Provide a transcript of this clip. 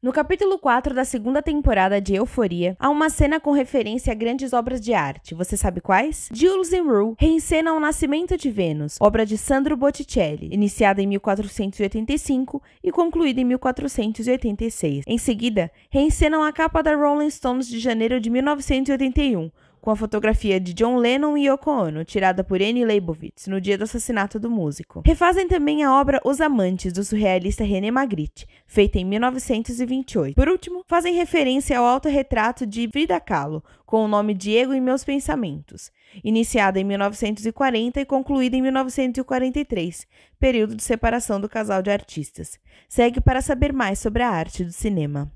No capítulo 4 da segunda temporada de Euforia, há uma cena com referência a grandes obras de arte. Você sabe quais? Jules and Rue reencena O Nascimento de Vênus, obra de Sandro Botticelli, iniciada em 1485 e concluída em 1486. Em seguida, reencenam a capa da Rolling Stones de janeiro de 1981, com a fotografia de John Lennon e Yoko Ono, tirada por Annie Leibovitz no dia do assassinato do músico. Refazem também a obra Os Amantes, do surrealista René Magritte, feita em 1928. Por último, fazem referência ao autorretrato de Frida Kahlo, com o nome Diego e Meus Pensamentos, iniciada em 1940 e concluída em 1943, período de separação do casal de artistas. Segue para saber mais sobre a arte do cinema.